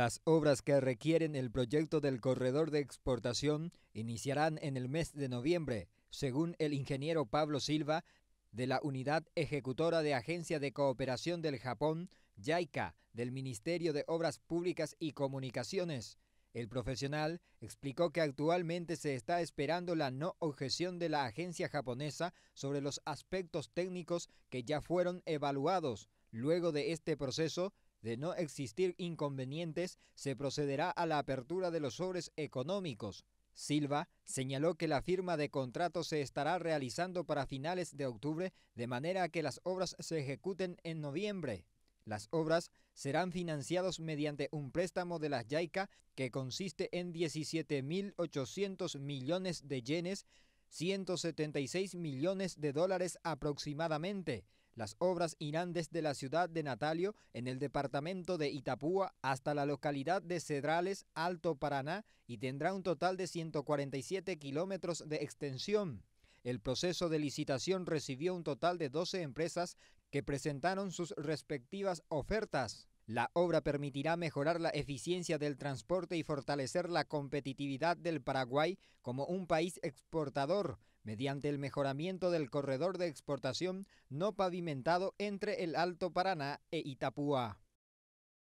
Las obras que requieren el proyecto del corredor de exportación iniciarán en el mes de noviembre, según el ingeniero Pablo Silva, de la Unidad Ejecutora de Agencia de Cooperación del Japón, JICA, del Ministerio de Obras Públicas y Comunicaciones. El profesional explicó que actualmente se está esperando la no objeción de la agencia japonesa sobre los aspectos técnicos que ya fueron evaluados. Luego de este proceso, de no existir inconvenientes, se procederá a la apertura de los sobres económicos. Silva señaló que la firma de contratos se estará realizando para finales de octubre, de manera que las obras se ejecuten en noviembre. Las obras serán financiadas mediante un préstamo de la JICA que consiste en 17.800 millones de yenes, 176 millones de dólares aproximadamente, las obras irán desde la ciudad de Natalio, en el departamento de Itapúa, hasta la localidad de Cedrales, Alto Paraná, y tendrá un total de 147 kilómetros de extensión. El proceso de licitación recibió un total de 12 empresas que presentaron sus respectivas ofertas. La obra permitirá mejorar la eficiencia del transporte y fortalecer la competitividad del Paraguay como un país exportador, mediante el mejoramiento del corredor de exportación no pavimentado entre el Alto Paraná e Itapúa.